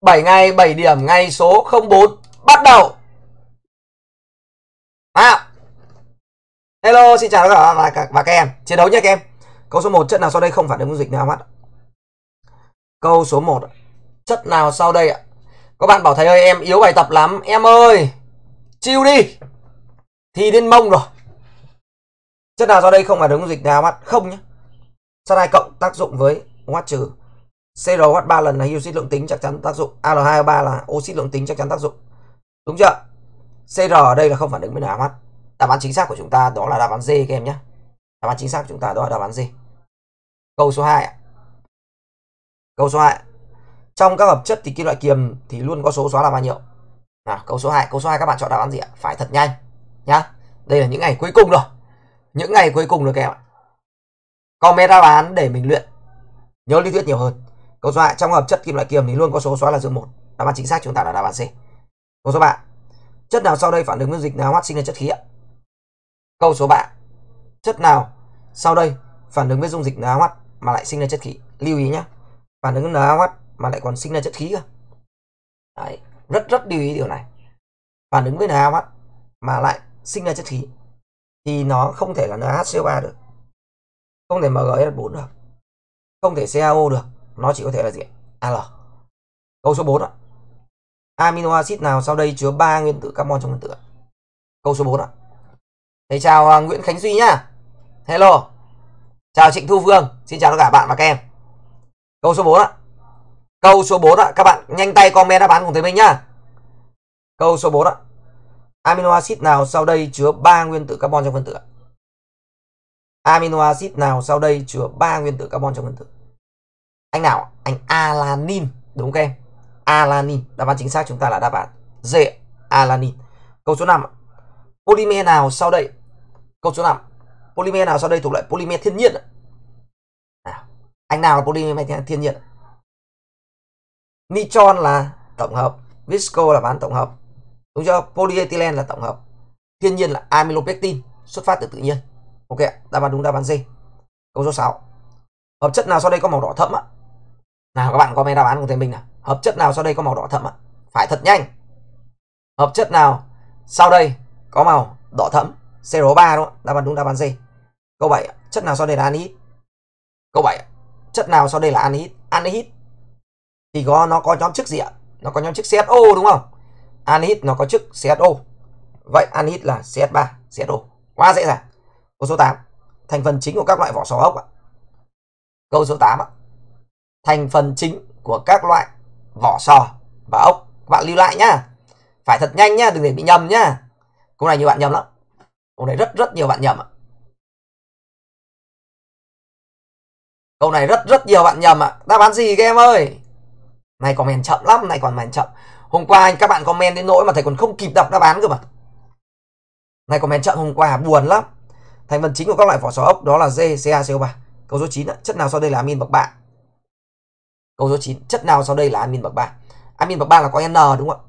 7 ngày 7 điểm ngày số 04 bắt đầu à hello xin chào tất cả các và, các em chiến đấu nha các em câu số 1 chất nào sau đây không phản ứng dịch nào mắt câu số 1 chất nào sau đây ạ có bạn bảo thầy ơi em yếu bài tập lắm em ơi chiêu đi thì đến mông rồi chất nào sau đây không phản ứng dịch nào mắt không nhé sat hai cộng tác dụng với hóa trừ CRH3 lần là hydroxit lượng tính chắc chắn tác dụng, Al2O3 là oxit lượng tính chắc chắn tác dụng. Đúng chưa? CR ở đây là không phản ứng với NaOH. Đáp án chính xác của chúng ta đó là đáp án D các em nhé. Đáp án chính xác của chúng ta đó là đáp án D. Câu số 2 ạ. Câu số 2. Trong các hợp chất thì kim loại kiềm thì luôn có số xóa là bao nhiêu? Nào, câu số 2, câu số 2 các bạn chọn đáp án gì ạ? Phải thật nhanh nhá. Đây là những ngày cuối cùng rồi. Những ngày cuối cùng rồi các em ạ. Comment đáp án để mình luyện. Nhớ lý thuyết nhiều hơn. Câu số 3, trong hợp chất kim loại kiềm thì luôn có số xóa là dương 1. Đáp án chính xác chúng ta là đáp án C. Câu số 3. Chất nào sau đây phản ứng với dịch nào phát sinh ra chất khí ạ? Câu số 3. Chất nào sau đây phản ứng với dung dịch NaOH mà lại sinh ra chất khí? Lưu ý nhé. Phản ứng NaOH mà lại còn sinh ra chất khí cơ. Đấy, rất rất lưu ý điều này. Phản ứng với NaOH mà lại sinh ra chất khí thì nó không thể là NaHCO3 được. Không thể MgS4 được. Không thể CaO được nó chỉ có thể là gì Al câu số 4 ạ amino acid nào sau đây chứa 3 nguyên tử carbon trong nguyên tử câu số 4 ạ Thầy chào à, Nguyễn Khánh Duy nhá hello chào Trịnh Thu Phương xin chào tất cả bạn và các em câu số 4 ạ câu số 4 ạ các bạn nhanh tay comment đáp án cùng thầy mình nhá câu số 4 ạ amino acid nào sau đây chứa 3 nguyên tử carbon trong phân tử amino acid nào sau đây chứa 3 nguyên tử carbon trong phân tử anh nào anh alanin đúng không em alanin đáp án chính xác chúng ta là đáp án D alanin câu số 5 polymer nào sau đây câu số 5 polymer nào sau đây thuộc loại polymer thiên nhiên nào anh nào là polymer thiên nhiên nitron là tổng hợp visco là bán tổng hợp đúng chưa polyethylene là tổng hợp thiên nhiên là amylopectin xuất phát từ tự nhiên ok đáp án đúng đáp án D câu số 6 hợp chất nào sau đây có màu đỏ thẫm ạ nào các bạn comment đáp án của thầy mình nào. Hợp chất nào sau đây có màu đỏ thẫm ạ? Phải thật nhanh. Hợp chất nào sau đây có màu đỏ thẫm? CRO3 đúng không? Đáp án đúng đáp án gì? Câu 7 chất nào sau đây là anhydride? Câu 7 chất nào sau đây là anhydride? Anhydride thì có nó có nhóm chức gì ạ? Nó có nhóm chức CSO đúng không? Anhydride nó có chức CSO. Vậy anhydride là CH3, CSO. Quá dễ dàng. Câu số 8. Thành phần chính của các loại vỏ sò ốc ạ. Câu số 8 ạ thành phần chính của các loại vỏ sò và ốc các bạn lưu lại nhá phải thật nhanh nhá đừng để bị nhầm nhá câu này nhiều bạn nhầm lắm câu này rất rất nhiều bạn nhầm ạ câu này rất rất nhiều bạn nhầm ạ đáp án gì các em ơi này comment chậm lắm này còn màn chậm hôm qua các bạn comment đến nỗi mà thầy còn không kịp đọc đáp án cơ mà này comment chậm hôm qua buồn lắm thành phần chính của các loại vỏ sò ốc đó là GCaCO3 câu số 9 ạ chất nào sau đây là amin bậc bạn? Câu số 9, chất nào sau đây là amin bậc 3? Amin bậc 3 là có N đúng không ạ?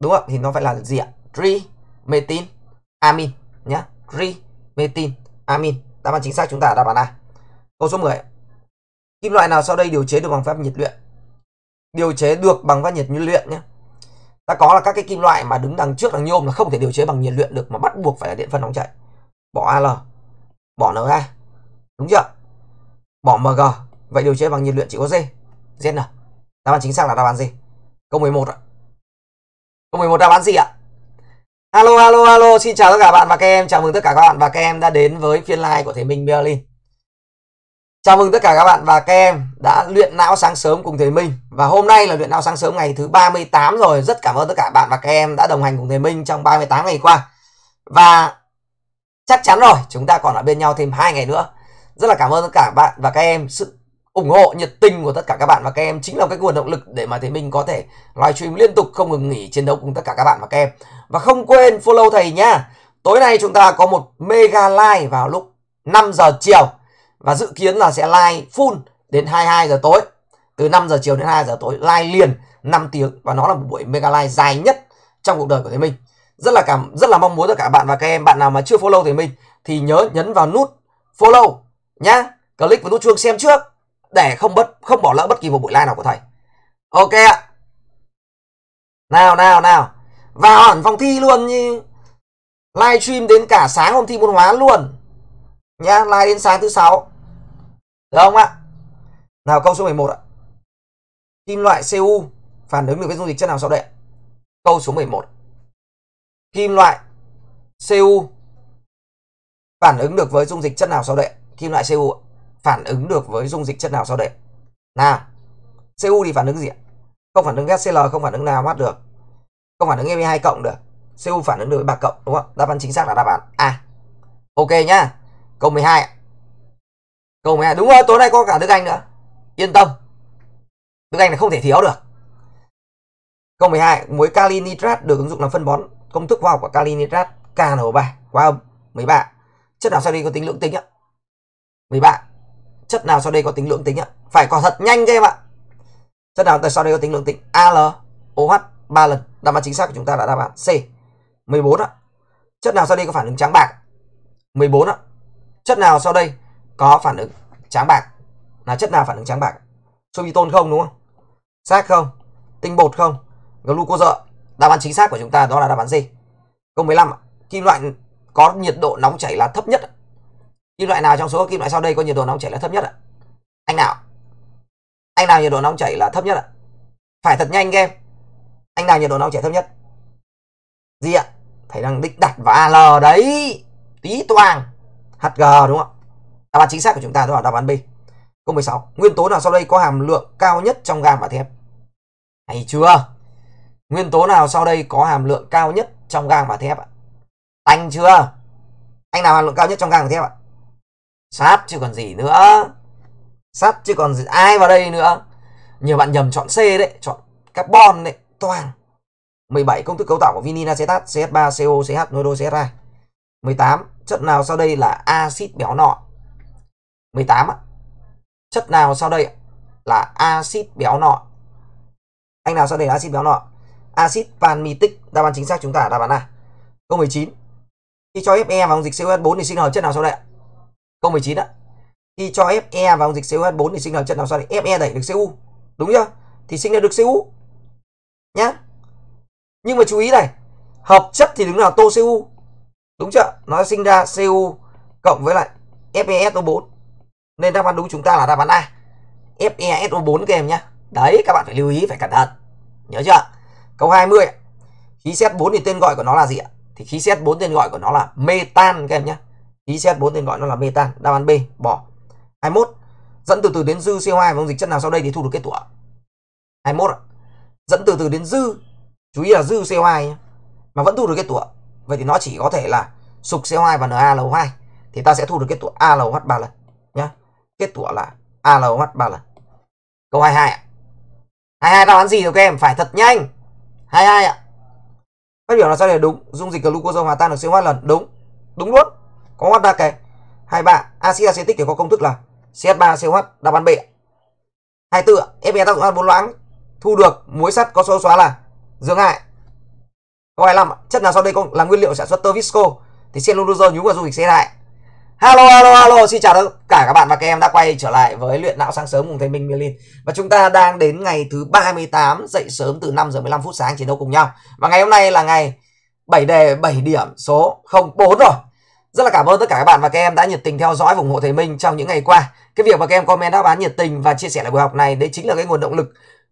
Đúng không Thì nó phải là gì ạ? Tri amin nhá. Tri amin. Đáp án chính xác chúng ta đáp án A. Câu số 10. Kim loại nào sau đây điều chế được bằng phép nhiệt luyện? Điều chế được bằng phép nhiệt luyện nhé. Ta có là các cái kim loại mà đứng đằng trước đằng nhôm là không thể điều chế bằng nhiệt luyện được mà bắt buộc phải là điện phân nóng chảy. Bỏ AL, bỏ NA. Đúng chưa? Bỏ MG. Vậy điều chế bằng nhiệt luyện chỉ có D. ZN. Đáp án chính xác là đáp án gì? Câu 11 ạ. Câu 11 đáp án gì ạ? Alo alo alo, xin chào tất cả bạn và các em, chào mừng tất cả các bạn và các em đã đến với phiên live của Thế Minh Berlin. Chào mừng tất cả các bạn và các em đã luyện não sáng sớm cùng Thế Minh Và hôm nay là luyện não sáng sớm ngày thứ 38 rồi Rất cảm ơn tất cả bạn và các em đã đồng hành cùng Thế Minh trong 38 ngày qua Và chắc chắn rồi chúng ta còn ở bên nhau thêm hai ngày nữa Rất là cảm ơn tất cả bạn và các em sự ủng hộ nhiệt tình của tất cả các bạn và các em chính là cái nguồn động lực để mà thầy Minh có thể livestream liên tục không ngừng nghỉ chiến đấu cùng tất cả các bạn và các em. Và không quên follow thầy nhá. Tối nay chúng ta có một mega live vào lúc 5 giờ chiều và dự kiến là sẽ live full đến 22 giờ tối. Từ 5 giờ chiều đến 2 giờ tối live liền 5 tiếng và nó là một buổi mega live dài nhất trong cuộc đời của thầy Minh. Rất là cảm rất là mong muốn tất cả bạn và các em bạn nào mà chưa follow thầy Minh thì nhớ nhấn vào nút follow nhá. Click vào nút chuông xem trước để không bất không bỏ lỡ bất kỳ một buổi live nào của thầy ok ạ nào nào nào vào hẳn phòng thi luôn như live stream đến cả sáng hôm thi môn hóa luôn nhá live đến sáng thứ sáu được không ạ nào câu số 11 ạ kim loại cu phản ứng được với dung dịch chất nào sau đây câu số 11 kim loại cu phản ứng được với dung dịch chất nào sau đây kim loại cu ạ phản ứng được với dung dịch chất nào sau đây nào cu thì phản ứng gì ạ không phản ứng HCl không phản ứng NaOH được không phản ứng E2 cộng được cu phản ứng được với bạc cộng đúng không đáp án chính xác là đáp án A ok nhá câu 12 câu 12 đúng rồi tối nay có cả Đức Anh nữa yên tâm Đức Anh là không thể thiếu được câu 12 muối kali nitrat được ứng dụng làm phân bón công thức khoa học của kali nitrat KNO3 qua âm 13 chất nào sau đây có tính lưỡng tính ạ 13 chất nào sau đây có tính lượng tính ạ phải có thật nhanh các em ạ chất nào sau đây có tính lượng tính al OH 3 lần đáp án chính xác của chúng ta là đáp án C 14 ạ chất nào sau đây có phản ứng trắng bạc 14 ạ chất nào sau đây có phản ứng trắng bạc là chất nào phản ứng trắng bạc sobiton không đúng không xác không tinh bột không glucose đáp án chính xác của chúng ta đó là đáp án gì câu 15 ạ. kim loại có nhiệt độ nóng chảy là thấp nhất kim loại nào trong số kim loại sau đây có nhiệt độ nóng chảy là thấp nhất ạ anh nào anh nào nhiệt độ nóng chảy là thấp nhất ạ phải thật nhanh em anh nào nhiệt độ nóng chảy thấp nhất gì ạ thầy đang định đặt vào l đấy tí toang hg đúng không đáp án chính xác của chúng ta đó là đáp án b câu 16 nguyên tố nào sau đây có hàm lượng cao nhất trong gam và thép hay chưa nguyên tố nào sau đây có hàm lượng cao nhất trong gang và thép ạ? anh chưa? Anh nào hàm lượng cao nhất trong gang và thép ạ? sắp chứ còn gì nữa sắp chứ còn gì, ai vào đây nữa nhiều bạn nhầm chọn C đấy chọn carbon đấy toàn 17 công thức cấu tạo của vinil acetat CH3 CO CH nối đôi CH2 18 chất nào sau đây là axit béo nọ 18 chất nào sau đây là axit béo nọ anh nào sau đây là axit béo nọ axit panmitic đáp án chính xác chúng ta đáp án A câu 19 khi cho Fe vào dịch COH4 thì sinh hợp chất nào sau đây ạ câu 19 ạ khi cho fe vào dịch cu4 thì sinh ra chất nào sau thì fe đẩy được cu đúng chưa thì sinh ra được cu nhá nhưng mà chú ý này hợp chất thì đứng nào tô cu đúng chưa nó sinh ra cu cộng với lại FeSO4 nên đáp án đúng chúng ta là đáp án A FeSO4 các em nhé đấy các bạn phải lưu ý phải cẩn thận nhớ chưa câu 20 khí xét 4 thì tên gọi của nó là gì ạ thì khí xét 4 tên gọi của nó là metan các em nhé Ý Z bốn tên gọi nó là metan, đáp án B, bỏ. 21. Dẫn từ từ đến dư CO2 và dung dịch chất nào sau đây thì thu được kết tủa. 21 ạ. Dẫn từ từ đến dư, chú ý là dư CO2 nhé. mà vẫn thu được kết tủa. Vậy thì nó chỉ có thể là sục CO2 và NaLH2 thì ta sẽ thu được kết tủa ALH 3 lần nhá. Kết tủa là ALH 3 lần. Câu 22 ạ. 22 đáp án gì rồi các em? Phải thật nhanh. 22 ạ. Phát biểu là sao để đúng, dung dịch glucose hòa tan được CO2 lần, đúng. Đúng luôn có Honda kè 23 axit acetic thì có công thức là CH3 COH đáp án B 24 Fe tác dụng ăn bốn loãng thu được muối sắt có số xóa là dương hại câu 25 chất nào sau đây là nguyên liệu sản xuất tơ visco thì cellulose nhúng vào dung dịch xe hại Hello, hello, hello, xin chào tất cả các bạn và các em đã quay trở lại với luyện não sáng sớm cùng thầy Minh Mielin Và chúng ta đang đến ngày thứ 38 dậy sớm từ 5 giờ 15 phút sáng chiến đấu cùng nhau Và ngày hôm nay là ngày 7 đề 7 điểm số 04 rồi rất là cảm ơn tất cả các bạn và các em đã nhiệt tình theo dõi và ủng hộ thầy Minh trong những ngày qua. Cái việc mà các em comment đáp án nhiệt tình và chia sẻ lại buổi học này đấy chính là cái nguồn động lực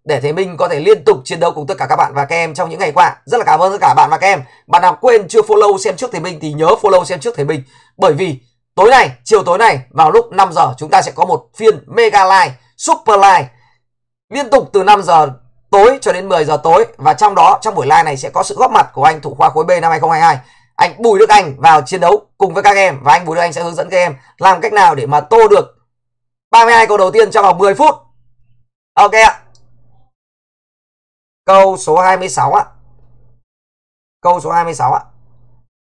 để thầy Minh có thể liên tục chiến đấu cùng tất cả các bạn và các em trong những ngày qua. Rất là cảm ơn tất cả bạn và các em. Bạn nào quên chưa follow xem trước thầy Minh thì nhớ follow xem trước thầy Minh bởi vì tối nay, chiều tối nay vào lúc 5 giờ chúng ta sẽ có một phiên mega live, super live liên tục từ 5 giờ tối cho đến 10 giờ tối và trong đó trong buổi live này sẽ có sự góp mặt của anh thủ khoa khối B năm 2022 anh Bùi Đức Anh vào chiến đấu cùng với các em và anh Bùi Đức Anh sẽ hướng dẫn các em làm cách nào để mà tô được 32 câu đầu tiên trong vòng 10 phút. Ok ạ. Câu số 26 ạ. Câu số 26 ạ.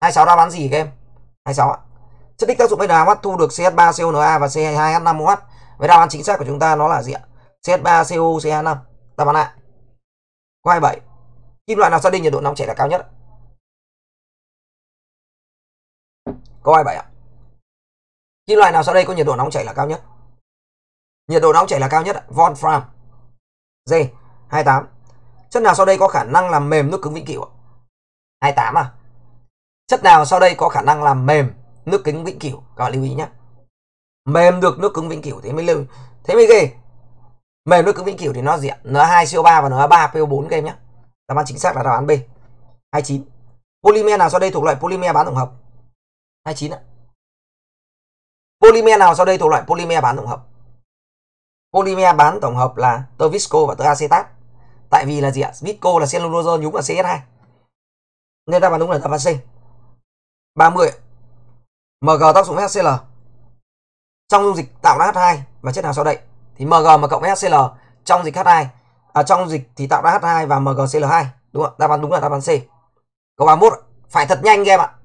26 đáp án gì các em? 26 ạ. Chất tích tác dụng NH thu được CH3CONA và C2H5OH. Với đáp án chính xác của chúng ta nó là gì ạ? ch 3 coch 5 Đáp án ạ. Câu 27. Kim loại nào xác định nhiệt độ nóng chảy là cao nhất? Câu 27 ạ. Kim loại nào sau đây có nhiệt độ nóng chảy là cao nhất? Nhiệt độ nóng chảy là cao nhất ạ. Wolfram. D. 28. Chất nào sau đây có khả năng làm mềm nước cứng vĩnh cửu ạ? 28 à. Chất nào sau đây có khả năng làm mềm nước cứng vĩnh cửu? Các bạn lưu ý nhé. Mềm được nước cứng vĩnh cửu thế mới lưu. Thế mới ghê. Mềm nước cứng vĩnh cửu thì nó gì ạ? N2CO3 và N3PO4 các em nhé. Đáp án chính xác là đáp án B. 29. Polymer nào sau đây thuộc loại polymer bán tổng hợp? 29 ạ. Polymer nào sau đây thuộc loại polymer bán tổng hợp? Polymer bán tổng hợp là tơ visco và tơ acetat. Tại vì là gì ạ? Visco là cellulose nhúng vào CS2. Nên đáp án đúng là đáp án C. 30. MG tác dụng với HCl. Trong dung dịch tạo ra H2 và chất nào sau đây? Thì MG mà cộng với HCl trong dịch H2 à, trong dịch thì tạo ra H2 và MgCl2. Đúng không? Đáp án đúng là đáp án C. Câu 31 phải thật nhanh các em ạ.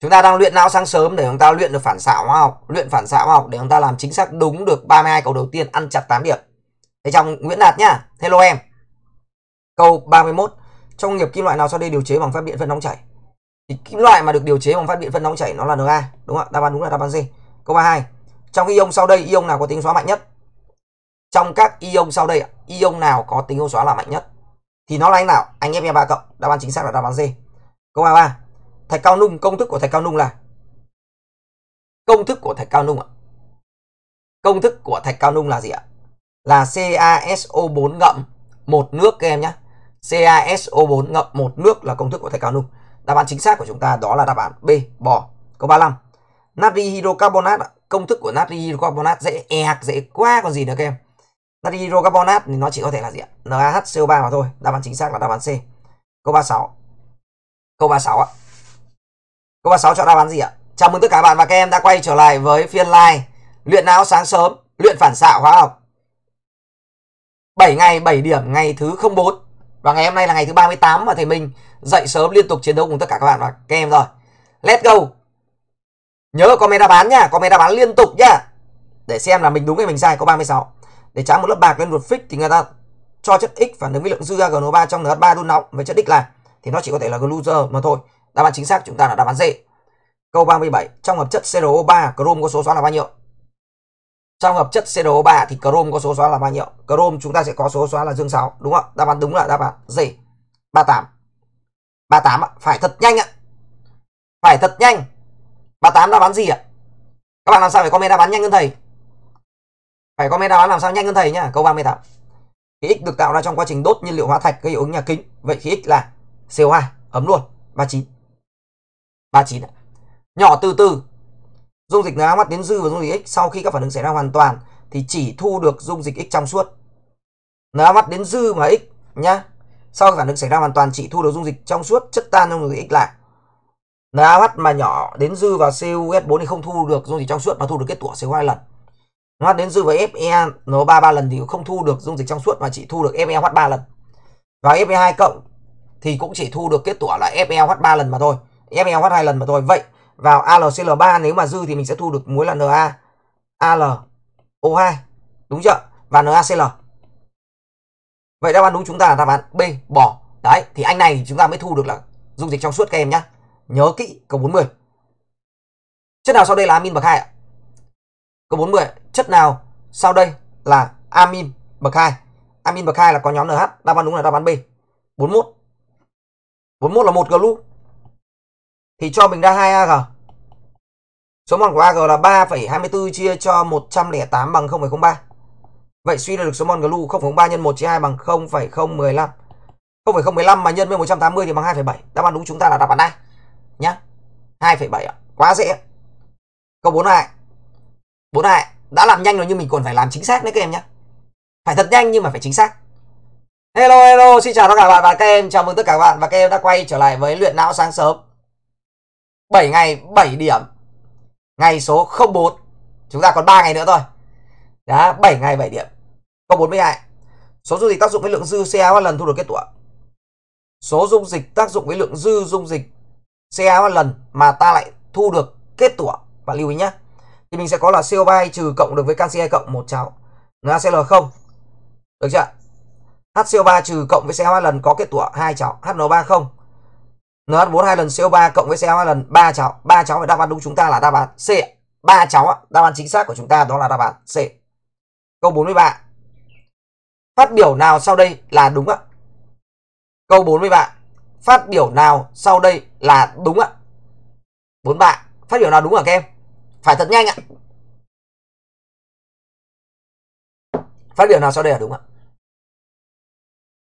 Chúng ta đang luyện não sáng sớm để chúng ta luyện được phản xạ hóa học, luyện phản xạ hóa học để chúng ta làm chính xác đúng được 32 câu đầu tiên ăn chặt 8 điểm. Thế trong Nguyễn Đạt nhá. Hello em. Câu 31. Trong nghiệp kim loại nào sau đây điều chế bằng phát điện phân nóng chảy? Thì kim loại mà được điều chế bằng phát điện phân nóng chảy nó là Na, đúng không ạ? Đáp án đúng là đáp án gì? Câu 32. Trong ion sau đây ion nào có tính xóa mạnh nhất? Trong các ion sau đây ion nào có tính ion xóa là mạnh nhất? Thì nó là anh nào? Anh em ba cộng, đáp án chính xác là đáp án gì? Câu 33 thạch cao nung công thức của thạch cao nung là công thức của thạch cao nung ạ công thức của thạch cao nung là gì ạ là CaSO4 ngậm một nước các em nhé CaSO4 ngậm một nước là công thức của thạch cao nung đáp án chính xác của chúng ta đó là đáp án B bò câu 35 natri hydrocarbonat công thức của natri hydrocarbonat dễ ẹc dễ quá còn gì nữa các em natri hydrocarbonat thì nó chỉ có thể là gì ạ NaHCO3 mà thôi đáp án chính xác là đáp án C câu 36 câu 36 ạ Câu 36 chọn đáp án gì ạ? Chào mừng tất cả bạn và các em đã quay trở lại với phiên live luyện não sáng sớm, luyện phản xạ hóa học. 7 ngày 7 điểm ngày thứ 04 và ngày hôm nay là ngày thứ 38 mà thầy Minh dậy sớm liên tục chiến đấu cùng tất cả các bạn và các em rồi. Let's go. Nhớ comment đáp án nha, comment đáp án liên tục nhá. Để xem là mình đúng hay mình sai câu 36. Để trả một lớp bạc lên ruột phích thì người ta cho chất X phản ứng với lượng dư AgNO3 trong NH3 đun nóng với chất X là thì nó chỉ có thể là glucose mà thôi Đáp án chính xác chúng ta là đáp án D. Câu 37, trong hợp chất CRO3 chrome có số xoắn là bao nhiêu? Trong hợp chất CRO3 thì chrome có số xoắn là bao nhiêu? Chrome chúng ta sẽ có số xoắn là dương 6, đúng không? Đáp án đúng là đáp án D. 38. 38 ạ, phải thật nhanh ạ. Phải thật nhanh. 38 đáp án gì ạ? Các bạn làm sao phải comment đáp án nhanh hơn thầy? Phải comment đáp án làm sao nhanh hơn thầy nhá. Câu 38. Khí X được tạo ra trong quá trình đốt nhiên liệu hóa thạch gây hiệu ứng nhà kính. Vậy khí X là CO2 ấm luôn 39. 39 ạ. Nhỏ từ từ. Dung dịch nước mắt đến dư và dung dịch x sau khi các phản ứng xảy ra hoàn toàn thì chỉ thu được dung dịch x trong suốt. Nước mắt đến dư mà x nhá. Sau khi phản ứng xảy ra hoàn toàn chỉ thu được dung dịch trong suốt chất tan trong dung dịch x lại. NaOH mà nhỏ đến dư và CuS4 thì không thu được dung dịch trong suốt mà thu được kết tủa CO2 hai lần. NaOH đến dư và Fe nó 3 3 lần thì không thu được dung dịch trong suốt mà chỉ thu được FeH 3 lần. Và Fe2 cộng thì cũng chỉ thu được kết tủa là FeH 3 lần mà thôi. FL hai lần mà thôi. Vậy vào AlCl3 nếu mà dư thì mình sẽ thu được muối là Na AlO2. Đúng chưa? Và NaCl. Vậy đáp án đúng chúng ta là đáp án B, bỏ. Đấy, thì anh này chúng ta mới thu được là dung dịch trong suốt các em nhá. Nhớ kỹ câu 40. Chất nào sau đây là amin bậc 2 ạ? Câu 40, chất nào sau đây là amin bậc 2? Amin bậc 2 là có nhóm NH, đáp án đúng là đáp án B. 41. 41 là một group thì cho mình ra 2AG. Số mol của AG là 3,24 chia cho 108 bằng 0,03. Vậy suy ra được số mol glu 0,03 nhân 1 chia 2 bằng 0,015. 0,015 mà nhân với 180 thì bằng 2,7. Đáp án đúng chúng ta là đáp án A. Nhá. 2,7 ạ. Quá dễ. Câu này 42. này đã làm nhanh rồi nhưng mình còn phải làm chính xác đấy các em nhé. Phải thật nhanh nhưng mà phải chính xác. Hello hello, xin chào tất cả các bạn và các em. Chào mừng tất cả các bạn và các em đã quay trở lại với luyện não sáng sớm. 7 ngày 7 điểm ngày số 04 chúng ta còn 3 ngày nữa thôi đã 7 ngày 7 điểm có 40 ngày số dung dịch tác dụng với lượng dư CA hoa lần thu được kết quả số dung dịch tác dụng với lượng dư dung dịch CA hoa lần mà ta lại thu được kết tủa bạn lưu ý nhé thì mình sẽ có là CO3 trừ cộng được với canxi cộng một cháu là không được chưa HCO3 trừ cộng với CH2 lần có kết tủa hai cháu HNO3 không NH4 hai lần CO3 cộng với CO hai lần ba cháu ba cháu phải đáp án đúng chúng ta là đáp án C ba cháu đáp án chính xác của chúng ta đó là đáp án C câu 43 phát biểu nào sau đây là đúng ạ câu 43 phát biểu nào sau đây là đúng ạ 43 phát biểu nào đúng ạ các em phải thật nhanh ạ phát biểu nào sau đây là đúng ạ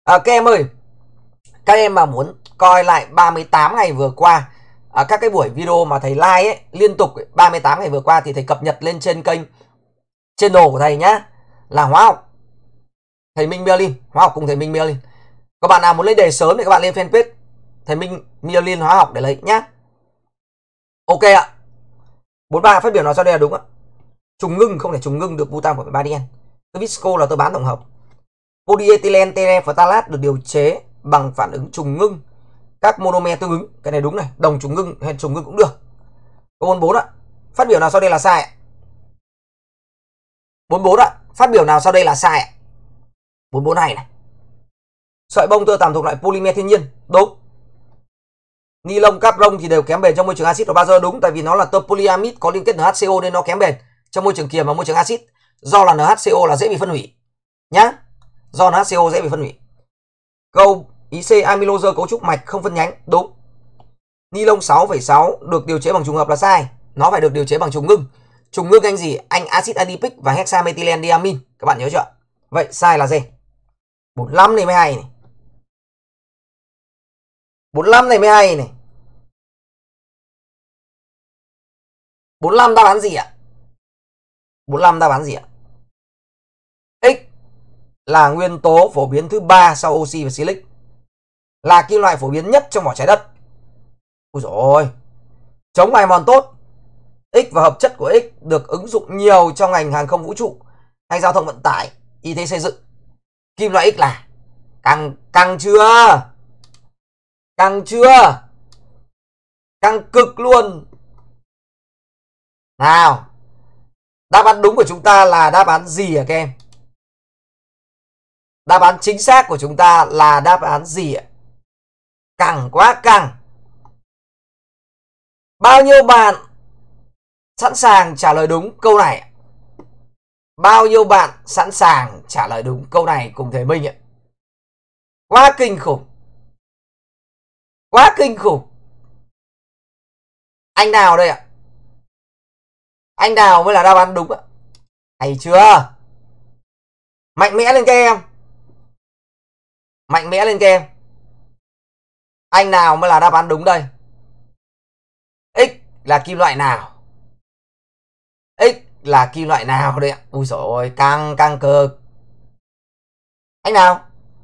à, các em ơi các em mà muốn coi lại 38 ngày vừa qua à, các cái buổi video mà thầy like ấy, liên tục ấy, 38 ngày vừa qua thì thầy cập nhật lên trên kênh channel của thầy nhá là hóa học thầy Minh Merlin hóa học cùng thầy Minh Merlin các bạn nào muốn lấy đề sớm thì các bạn lên fanpage thầy Minh Merlin hóa học để lấy nhá ok ạ 43 phát biểu nói cho đây là đúng ạ trùng ngưng không thể trùng ngưng được butan của 13 đen Visco là tôi bán tổng hợp polyethylene terephthalate được điều chế bằng phản ứng trùng ngưng các monomer tương ứng cái này đúng này đồng trùng ngưng hay trùng ngưng cũng được câu 44 ạ phát biểu nào sau đây là sai ạ 44 ạ phát biểu nào sau đây là sai ạ 44 này này sợi bông tơ tạm thuộc loại polymer thiên nhiên đúng ni lông carbon thì đều kém bền trong môi trường axit và bazơ đúng tại vì nó là tơ polyamid có liên kết NHCO nên nó kém bền trong môi trường kiềm và môi trường axit do là NHCO là dễ bị phân hủy nhá do NHCO dễ bị phân hủy câu IC amylose cấu trúc mạch không phân nhánh, đúng. Ni lông 6,6 được điều chế bằng trùng hợp là sai, nó phải được điều chế bằng trùng ngưng. Trùng ngưng anh gì? Anh axit adipic và hexamethylendamine, các bạn nhớ chưa? Vậy sai là gì? 45 này mới hay này. 45 này mới hay này. 45 ta bán gì ạ? 45 ta bán gì ạ? X là nguyên tố phổ biến thứ ba sau oxy và silic là kim loại phổ biến nhất trong vỏ trái đất. Ôi dồi ôi, chống mài mòn tốt. X và hợp chất của X được ứng dụng nhiều trong ngành hàng không vũ trụ, hay giao thông vận tải, y tế xây dựng. Kim loại X là căng căng chưa? Căng chưa? Căng cực luôn. Nào. Đáp án đúng của chúng ta là đáp án gì ạ, các em? Đáp án chính xác của chúng ta là đáp án gì ạ? cẳng quá cẳng bao nhiêu bạn sẵn sàng trả lời đúng câu này bao nhiêu bạn sẵn sàng trả lời đúng câu này cùng thầy minh ạ quá kinh khủng quá kinh khủng anh nào đây ạ anh nào mới là đáp án đúng ạ hay chưa mạnh mẽ lên các em mạnh mẽ lên các em anh nào mới là đáp án đúng đây x là kim loại nào x là kim loại nào đấy ạ ui dồi ôi căng căng cơ anh nào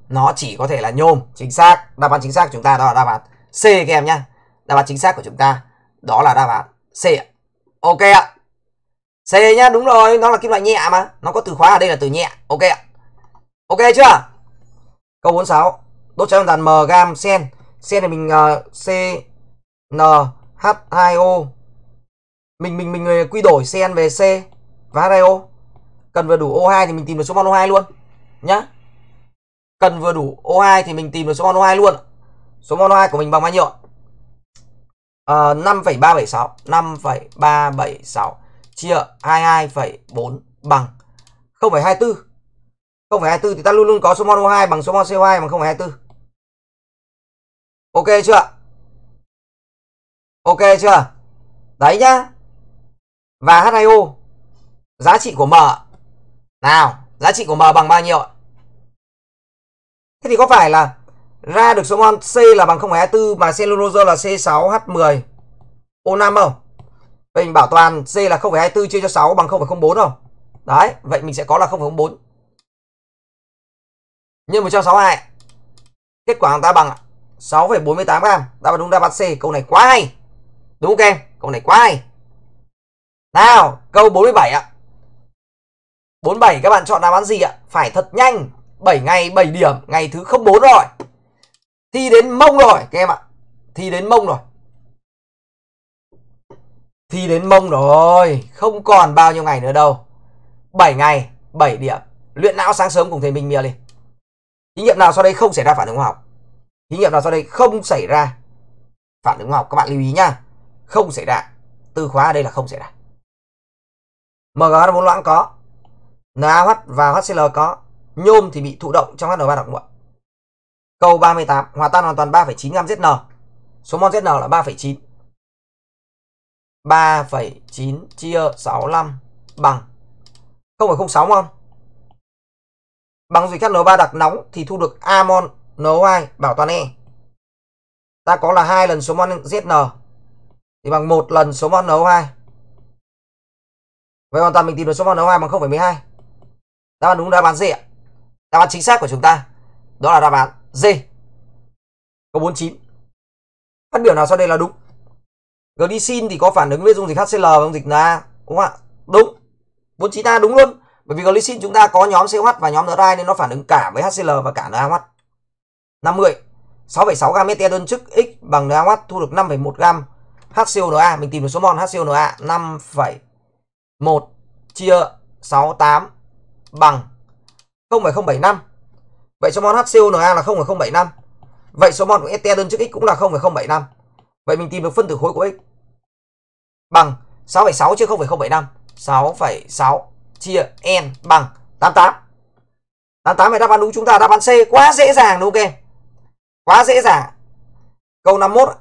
nó chỉ có thể là nhôm chính xác đáp án chính xác của chúng ta đó là đáp án c các em nhá đáp án chính xác của chúng ta đó là đáp án c ok ạ c nhá đúng rồi nó là kim loại nhẹ mà nó có từ khóa ở đây là từ nhẹ ok ạ ok chưa câu 46 đốt cháy dàn m gam sen C này mình uh, C N H2O mình mình mình ờ, quy đổi CN về C và H2O cần vừa đủ O2 thì mình tìm được số mol O2 luôn nhá cần vừa đủ O2 thì mình tìm được số mol O2 luôn số mol O2 của mình bằng bao nhiêu à, 5,376 5,376 chia 22,4 bằng 0,24 0,24 thì ta luôn luôn có số mol O2 bằng số mol CO2 bằng 0,24 ok chưa ok chưa đấy nhá và H2O giá trị của M nào giá trị của M bằng bao nhiêu thế thì có phải là ra được số mol C là bằng 0,24 mà cellulose là C6H10 O5 không vậy mình bảo toàn C là 0,24 chia cho 6 bằng 0,04 không đấy vậy mình sẽ có là 0,04 nhân 162 kết quả chúng ta bằng 6,48 gram. Đáp án đúng đáp án C. Câu này quá hay. Đúng không em? Câu này quá hay. Nào, câu 47 ạ. 47 các bạn chọn đáp án gì ạ? Phải thật nhanh. 7 ngày 7 điểm, ngày thứ 04 rồi. Thi đến mông rồi các em ạ. Thi đến mông rồi. Thi đến mông rồi, không còn bao nhiêu ngày nữa đâu. 7 ngày, 7 điểm. Luyện não sáng sớm cùng thầy Minh Mia lên. Thí nghiệm nào sau đây không xảy ra phản ứng hóa học? Thí nghiệm nào sau đây không xảy ra phản ứng hóa học các bạn lưu ý nhá. Không xảy ra. Từ khóa ở đây là không xảy ra. MgH4 loãng có. NaOH và HCl có. Nhôm thì bị thụ động trong hn ba đặc muội. Câu 38, hòa tan hoàn toàn 3,9 gam ZN. Số mol ZN là 3,9. 3,9 chia 65 bằng 0,06 mol. Bằng dịch hn ba đặc nóng thì thu được amon NO2 bảo toàn E. Ta có là hai lần số mol ZN thì bằng một lần số mol NO2. Vậy hoàn toàn mình tìm được số mol NO2 bằng 0,12. Đáp án đúng đáp án gì ạ? Đáp án chính xác của chúng ta đó là đáp án D. Câu 49. Phát biểu nào sau đây là đúng? Glycine thì có phản ứng với dung dịch HCl và dung dịch Na, đúng ạ? Đúng. 49A đúng luôn. Bởi vì glycine chúng ta có nhóm CH và nhóm NH nên nó phản ứng cả với HCl và cả NaOH. 50 6,6 gam ST đơn chức X bằng NaOH thu được 5,1 gam HCONA mình tìm được số mol HCONA 5,1 chia 68 bằng 0,075 Vậy số mol HCONA là 0,075 Vậy số mol của ST đơn chức X cũng là 0,075 Vậy mình tìm được phân tử khối của X bằng 6,6 chia 0,075 6,6 chia N bằng 88 88 phải đáp án đúng chúng ta đáp án C quá dễ dàng đúng không em Quá dễ dàng. Câu 51.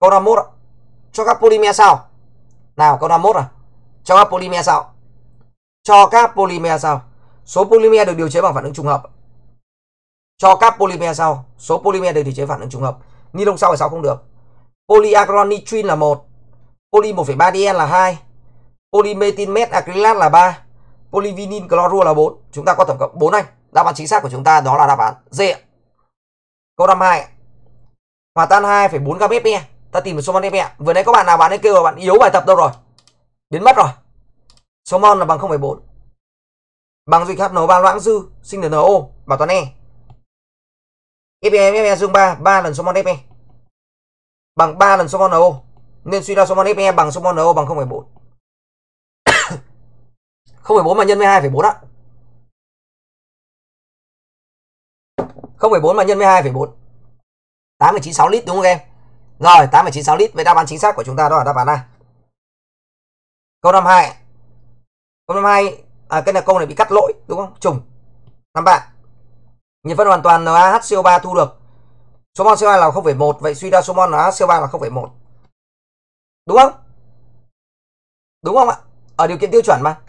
Câu 51 cho các polymer sao? Nào câu 51 à. Cho các polymer sao? Cho các polymer sao? Số polymer được điều chế bằng phản ứng trùng hợp. Cho các polymer sau, số polymer được điều chế phản ứng trùng hợp. Ni lông sau phải sao không được. Polyacronitrine là 1, poly 1,3 dn là 2, polymethylmet acrylat là 3, polyvinyl chlorua là 4. Chúng ta có tổng cộng 4 anh. Đáp án chính xác của chúng ta đó là đáp án D Câu 52. Hòa tan 2,4 gam FE. Ta tìm được số mol FE. Vừa nãy có bạn nào bạn ấy kêu bạn yếu bài tập đâu rồi? Biến mất rồi. Số mol là bằng 0,4. Bằng dịch hấp nấu ba loãng dư sinh được NO bảo toàn E. FE FE dương 3, 3 lần số mol FE. Bằng 3 lần số mol NO. Nên suy ra số mol FE bằng số mol NO bằng 0,4. 0,4 mà nhân với 2,4 á 0,4 mà nhân với 2,4 8,96 lít đúng không em rồi 8,96 lít với đáp án chính xác của chúng ta đó là đáp án A câu 52 câu 52 à, cái này câu này bị cắt lỗi đúng không trùng năm bạn nhiệt phân hoàn toàn NaHCO3 thu được số mol CO2 là 0,1 vậy suy ra số mol NaHCO3 là 0,1 đúng không đúng không ạ ở điều kiện tiêu chuẩn mà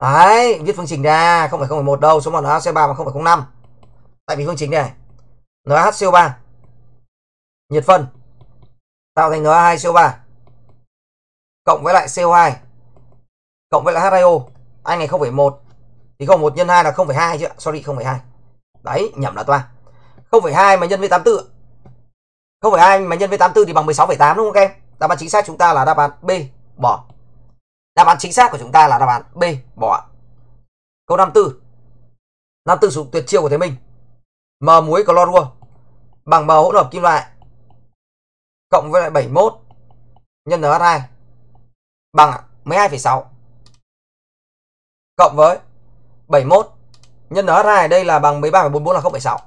Đấy, viết phương trình ra không phải 0,1 đâu, số mol nó sẽ 3 mà 0,05 tại vì phương trình này NaHCO3 nhiệt phân tạo thành nh 2 co 3 cộng với lại CO2 cộng với lại H2O anh này 0,1 thì 0,1 nhân 2 là 0,2 chứ sorry 0,2 đấy nhầm là toa 0,2 mà nhân với 84 0,2 mà nhân với 84 thì bằng 16,8 đúng không các em đáp án chính xác chúng ta là đáp án B bỏ đáp án chính xác của chúng ta là đáp án B bỏ câu 54 54 sự tuyệt chiêu của Thế Minh M muối clorua bằng M hỗn hợp kim loại cộng với lại 71 nhân NH2 bằng 12,6 cộng với 71 nhân NH2 đây là bằng 13,44 là 0,6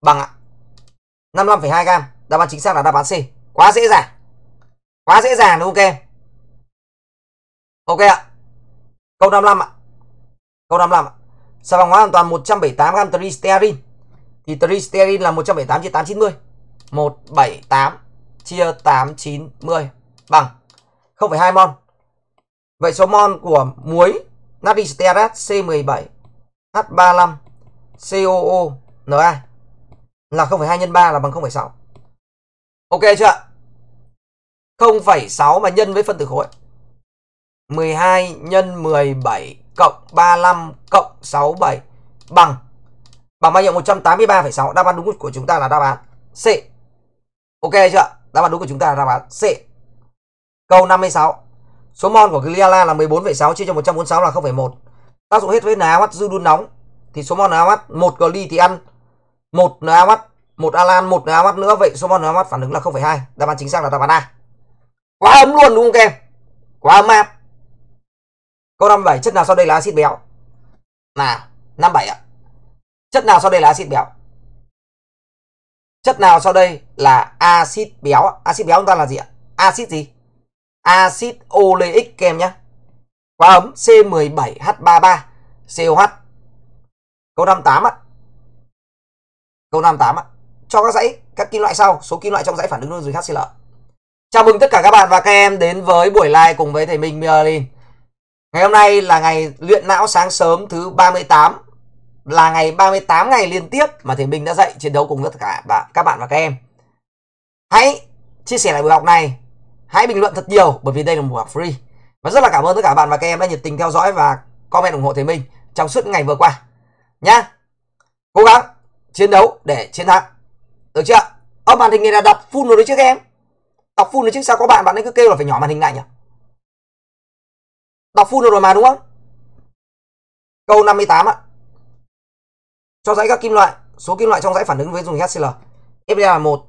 bằng 55,2 gam đáp án chính xác là đáp án C quá dễ dàng quá dễ dàng đúng không em ok ạ câu 55 ạ câu 55 ạ xà phòng hóa hoàn toàn 178 g tristerin thì tristerin là 178 chia 890 178 chia 890 bằng 0,2 mol vậy số mol của muối natri stearat C17 H35 COO Na là 0,2 nhân 3 là bằng 0,6 ok chưa 0,6 mà nhân với phân tử khối 12 nhân 17 cộng 35 cộng 67 bằng bằng bao nhiêu 183,6 đáp án đúng của chúng ta là đáp án C ok chưa đáp án đúng của chúng ta là đáp án C câu 56 số mol của Gliala là 14,6 chia cho 146 là 0,1 tác dụng hết với NaOH dư đun nóng thì số mol NaOH 1 gly thì ăn 1 NaOH một alan một NaOH nữa vậy số mol NaOH phản ứng là 0,2 đáp án chính xác là đáp án A quá ấm luôn đúng không các em quá ấm áp Câu 57, chất nào sau đây là axit béo? Nào, 57 ạ. Chất nào sau đây là axit béo? Chất nào sau đây là axit béo? Axit béo chúng ta là gì ạ? Axit gì? Axit oleic kem nhé. Quá ấm C17H33 COH. Câu 58 ạ. Câu 58 ạ. Cho các dãy các kim loại sau, số kim loại trong dãy phản ứng với HCl. Chào mừng tất cả các bạn và các em đến với buổi live cùng với thầy Minh Merlin. Ngày hôm nay là ngày luyện não sáng sớm thứ 38 Là ngày 38 ngày liên tiếp mà thầy Minh đã dạy chiến đấu cùng tất cả bạn, các bạn và các em Hãy chia sẻ lại buổi học này Hãy bình luận thật nhiều bởi vì đây là một buổi học free Và rất là cảm ơn tất cả bạn và các em đã nhiệt tình theo dõi và comment ủng hộ thầy Minh trong suốt ngày vừa qua Nhá Cố gắng chiến đấu để chiến thắng Được chưa? Ông màn hình này là đọc full rồi đấy chứ các em Đọc full rồi chứ sao có bạn bạn ấy cứ kêu là phải nhỏ màn hình lại nhỉ? Đọc full được rồi mà đúng không? Câu 58 ạ. Cho dãy các kim loại, số kim loại trong dãy phản ứng với dùng HCl. Fe là 1.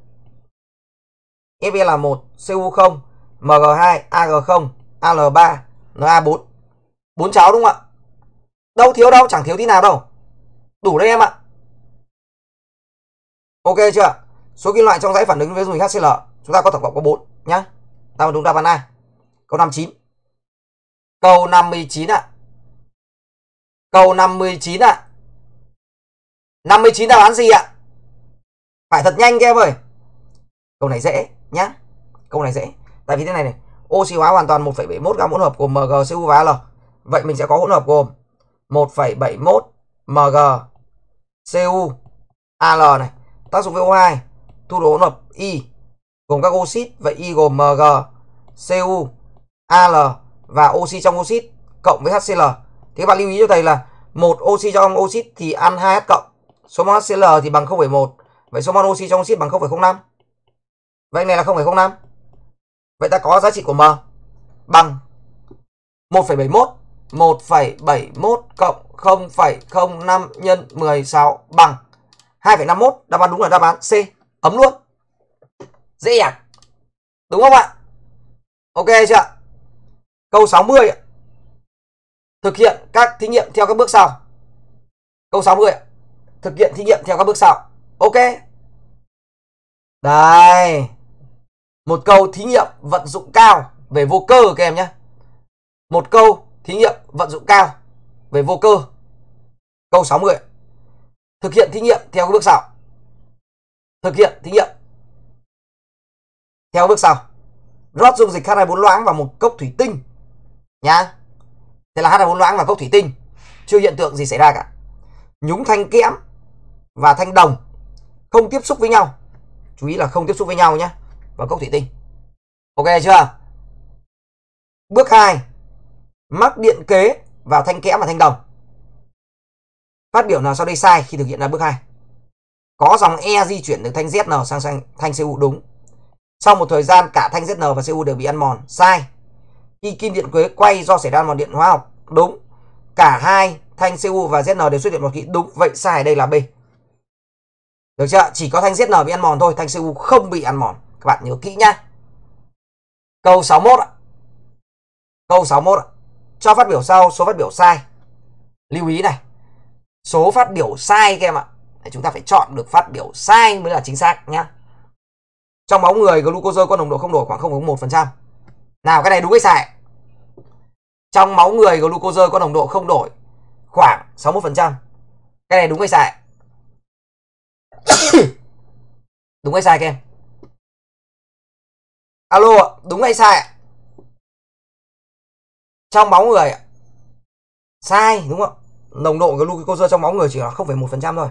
Fe là 1, Cu0, Mg2, Ag0, Al3, Na4. Bốn cháo đúng không ạ? Đâu thiếu đâu, chẳng thiếu tí nào đâu. Đủ đấy em ạ. Ok chưa? Số kim loại trong dãy phản ứng với dung HCl chúng ta có tổng cộng có 4 nhá. Đáp đúng đáp án A. Câu 59. Câu 59 ạ. À. Câu 59 ạ. À. 59 đáp án gì ạ? Phải thật nhanh các em ơi. Câu này dễ nhá. Câu này dễ. Tại vì thế này này, oxy hóa hoàn toàn 1,71 gam hỗn hợp của Mg, CU và L. Vậy mình sẽ có hỗn hợp gồm 1,71 Mg, CU, Al này. Tác dụng với O2 thu đồ hỗn hợp Y gồm các oxit vậy Y gồm Mg, CU, Al và oxy trong oxit cộng với HCl. Thế các bạn lưu ý cho thầy là một oxy trong oxit thì ăn 2H cộng. Số mol HCl thì bằng 0,1. Vậy số mol oxy trong oxit bằng 0,05. Vậy này là 0,05. Vậy ta có giá trị của M bằng 1,71 1,71 cộng 0,05 nhân 16 bằng 2,51. Đáp án đúng là đáp án C. Ấm luôn. Dễ dàng. Đúng không ạ? Ok chưa ạ? Câu 60 ạ. Thực hiện các thí nghiệm theo các bước sau. Câu 60 ạ. Thực hiện thí nghiệm theo các bước sau. Ok. Đây. Một câu thí nghiệm vận dụng cao về vô cơ các em nhé. Một câu thí nghiệm vận dụng cao về vô cơ. Câu 60 ạ. Thực hiện thí nghiệm theo các bước sau. Thực hiện thí nghiệm theo bước sau rót dung dịch K24 loãng vào một cốc thủy tinh nhá thế là hát là bốn loãng và cốc thủy tinh chưa hiện tượng gì xảy ra cả nhúng thanh kẽm và thanh đồng không tiếp xúc với nhau chú ý là không tiếp xúc với nhau nhé và cốc thủy tinh ok chưa bước 2 mắc điện kế vào thanh kẽm và thanh đồng phát biểu nào sau đây sai khi thực hiện là bước 2 có dòng E di chuyển từ thanh ZN sang thanh CU đúng sau một thời gian cả thanh ZN và CU đều bị ăn mòn sai khi kim điện quế quay do xảy ra một điện hóa học đúng. Cả hai thanh Cu và ZN đều xuất hiện một kỹ đúng. Vậy sai đây là B. Được chưa? Chỉ có thanh ZN bị ăn mòn thôi, thanh Cu không bị ăn mòn. Các bạn nhớ kỹ nhá. Câu 61 ạ. Câu 61 ạ. Cho phát biểu sau số phát biểu sai. Lưu ý này. Số phát biểu sai các em ạ. Chúng ta phải chọn được phát biểu sai mới là chính xác nhá. Trong máu người glucose có nồng độ không đổi khoảng 0,1%. Nào cái này đúng hay sai? Trong máu người glucose có nồng độ không đổi khoảng 61%. Cái này đúng hay sai? đúng hay sai các em? Alo, đúng hay sai? Trong máu người sai đúng không? Nồng độ glucose trong máu người chỉ là 0,1% thôi.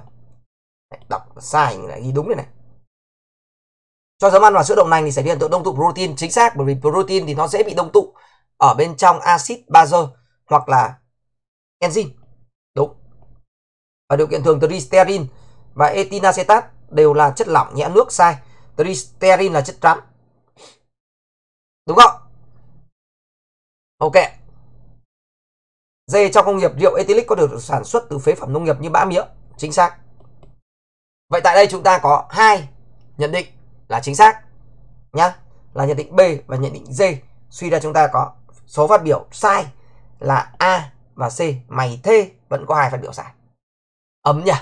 Đọc sai lại ghi đúng đây này cho giấm ăn vào sữa đậu nành thì xảy ra hiện tượng đông tụ protein chính xác bởi vì protein thì nó dễ bị đông tụ ở bên trong axit bazơ hoặc là enzyme đúng và điều kiện thường tristerin và etinacetat đều là chất lỏng nhẹ nước sai tristerin là chất rắn đúng không ok dê trong công nghiệp rượu etilic có được sản xuất từ phế phẩm nông nghiệp như bã mía chính xác vậy tại đây chúng ta có hai nhận định là chính xác nhá là nhận định B và nhận định D suy ra chúng ta có số phát biểu sai là A và C mày thê vẫn có hai phát biểu sai ấm nhỉ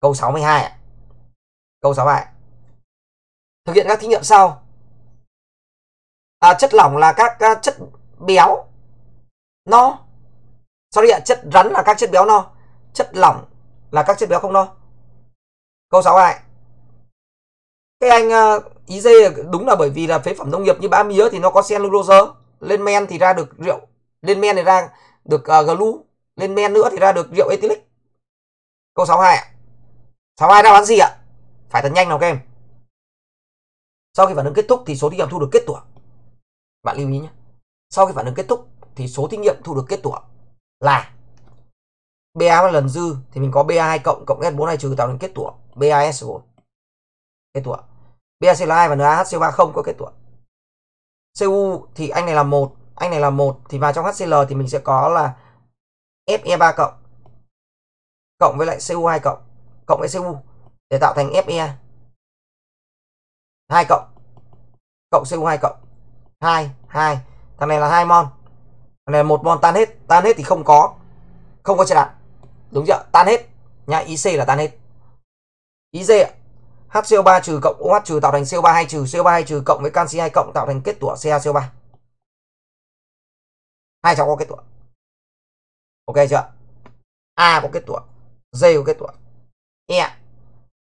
câu 62 ạ câu 62 thực hiện các thí nghiệm sau à, chất lỏng là các, các chất béo no sorry ạ chất rắn là các chất béo no chất lỏng là các chất béo không no câu 62 cái anh ờ, ý dê đúng là bởi vì là phế phẩm nông nghiệp như bã mía thì nó có cellulose lên men thì ra được rượu lên men thì ra được uh, glu lên men nữa thì ra được rượu ethylic câu 62 ạ 62 đáp án gì ạ phải thật nhanh nào các em sau khi phản ứng kết thúc thì số thí nghiệm thu được kết tủa bạn lưu ý nhé sau khi phản ứng kết thúc thì số thí nghiệm thu được kết tủa là BA lần dư thì mình có BA2 cộng cộng s bốn này trừ tạo thành kết tủa ba s bốn kết tủa BACL2 và NaHCO3 không có kết tủa. Cu thì anh này là một, anh này là một thì vào trong HCl thì mình sẽ có là Fe3 cộng cộng với lại Cu2 cộng cộng với Cu để tạo thành Fe 2 cộng cộng Cu2 cộng 2 2 thằng này là 2 mon thằng này là một mon tan hết tan hết thì không có không có chất đạn đúng chưa tan hết nhá IC là tan hết IC ạ HCO3 trừ cộng OH trừ tạo thành CO3 hay trừ CO3 hay trừ cộng với canxi 2 cộng tạo thành kết tủa CaCO3. Hai cháu có kết tủa. Ok chưa? A có kết tủa, D có kết tủa. E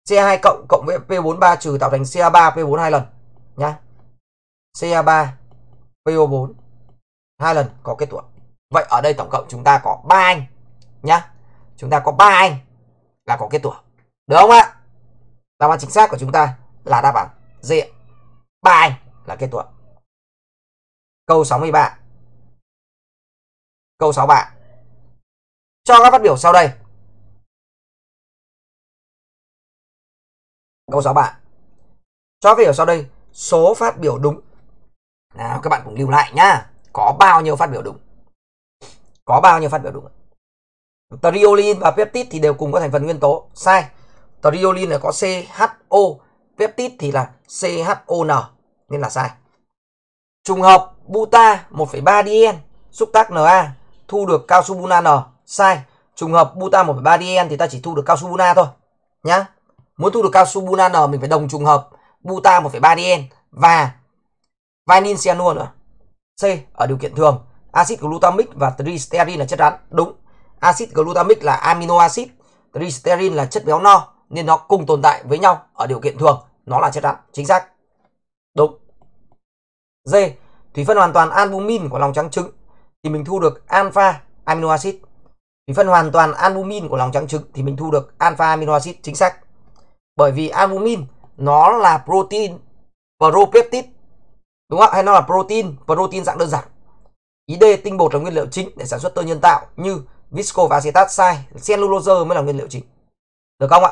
CA2 cộng cộng với P43 trừ tạo thành CA3 P4 hai lần nhá. CA3 PO4 hai lần có kết tủa. Vậy ở đây tổng cộng chúng ta có ba anh nhá. Chúng ta có ba anh là có kết tủa. Được không ạ? Đáp án chính xác của chúng ta là đáp án D. Bài là kết luận. Câu 63. Câu 63. Cho các phát biểu sau đây. Câu 63. Cho các phát biểu sau đây, số phát biểu đúng. Nào các bạn cũng lưu lại nhá. Có bao nhiêu phát biểu đúng? Có bao nhiêu phát biểu đúng? Triolin và peptide thì đều cùng có thành phần nguyên tố. Sai triolin là có CHO peptide thì là CHON nên là sai trùng hợp buta 1,3 dien xúc tác Na thu được cao su buna N sai trùng hợp buta 1,3 dien thì ta chỉ thu được cao su buna thôi nhá muốn thu được cao su buna N mình phải đồng trùng hợp buta 1,3 dien và vanillin cyanur nữa C ở điều kiện thường axit glutamic và tristerin là chất rắn đúng axit glutamic là amino acid tristerin là chất béo no nên nó cùng tồn tại với nhau ở điều kiện thường nó là chất đạm chính xác đúng d thủy phân hoàn toàn albumin của lòng trắng trứng thì mình thu được alpha amino acid thủy phân hoàn toàn albumin của lòng trắng trứng thì mình thu được alpha amino acid chính xác bởi vì albumin nó là protein propeptide đúng không hay nó là protein protein dạng đơn giản ý d tinh bột là nguyên liệu chính để sản xuất tơ nhân tạo như visco và acetate, sai cellulose mới là nguyên liệu chính được không ạ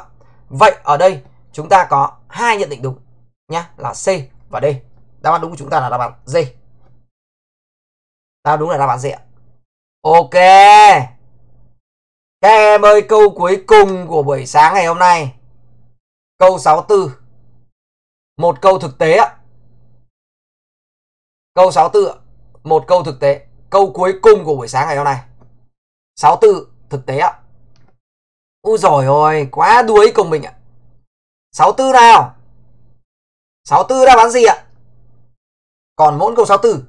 Vậy ở đây chúng ta có hai nhận định đúng nhá là C và D. Đáp án đúng của chúng ta là đáp án D. Đáp án đúng là đáp án D Ok. Các em ơi câu cuối cùng của buổi sáng ngày hôm nay. Câu 64. Một câu thực tế ạ. Câu 64 ạ. Một câu thực tế. Câu cuối cùng của buổi sáng ngày hôm nay. 64 thực tế ạ. Úi giỏi ơi, quá đuối cùng mình ạ. 64 nào. 64 đã bán gì ạ? Còn mỗi câu 64.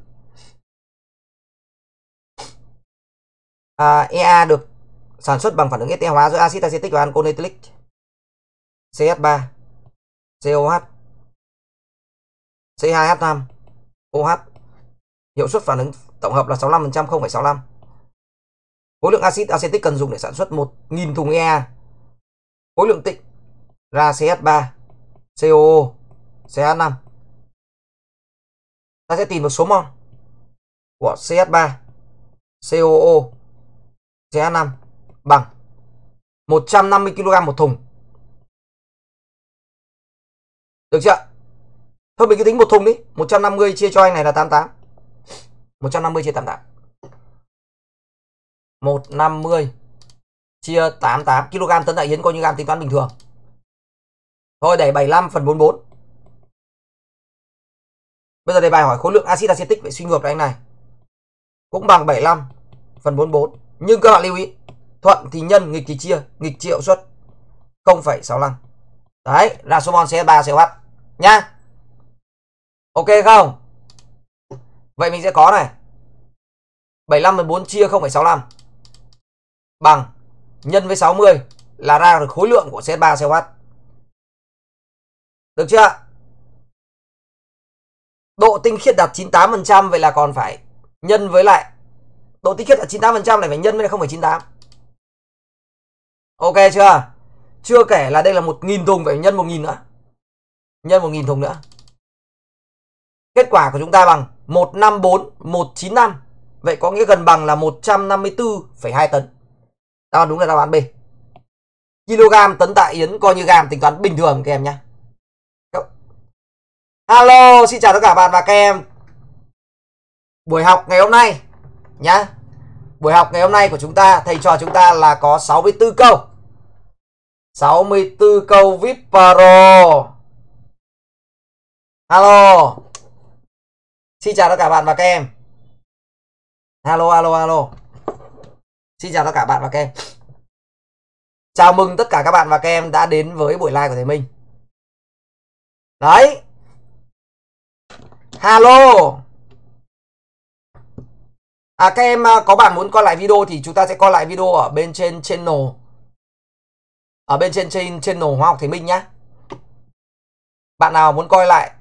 À, EA được sản xuất bằng phản ứng ete hóa giữa axit acetic và alkonetylic. CH3, COH, C2H5, OH. Hiệu suất phản ứng tổng hợp là 65%, 0,65. Khối lượng axit acetic cần dùng để sản xuất 1.000 thùng EA. Khối lượng tịnh ra CH3, COO, CH5. Ta sẽ tìm một số mol của CH3, COO, CH5 bằng 150 kg một thùng. Được chưa? Thôi mình cứ tính một thùng đi, 150 chia cho anh này là 88. 150 chia 88. 150 chia 88 kg tấn đại hiến coi như gam tính toán bình thường. Thôi để 75 phần 44. Bây giờ đề bài hỏi khối lượng axit acetic vậy suy ngược lại anh này. Cũng bằng 75 phần 44. Nhưng các bạn lưu ý, thuận thì nhân, nghịch thì chia, nghịch chia hiệu suất 0,65. Đấy, là số mol CH3 CH nhá. Ok không? Vậy mình sẽ có này. 75 14 chia 0,65 bằng nhân với 60 là ra được khối lượng của Z3 CH. Được chưa? Độ tinh khiết đạt 98% vậy là còn phải nhân với lại độ tinh khiết đạt 98% này phải nhân với lại 0,98. Ok chưa? Chưa kể là đây là 1.000 thùng phải nhân 1.000 nữa. Nhân 1.000 thùng nữa. Kết quả của chúng ta bằng 154, 195. Vậy có nghĩa gần bằng là 154,2 tấn đáp án đúng là đáp án B kg tấn tại yến coi như gam tính toán bình thường các em nhá hello xin chào tất cả bạn và các em Buổi học ngày hôm nay nhá Buổi học ngày hôm nay của chúng ta Thầy trò chúng ta là có 64 câu 64 câu VIP Pro hello Xin chào tất cả bạn và các em hello hello hello Xin chào tất cả bạn và các em Chào mừng tất cả các bạn và các em đã đến với buổi live của thầy Minh Đấy Hello À các em à, có bạn muốn coi lại video thì chúng ta sẽ coi lại video ở bên trên channel Ở bên trên trên channel Hoa học Thầy Minh nhá Bạn nào muốn coi lại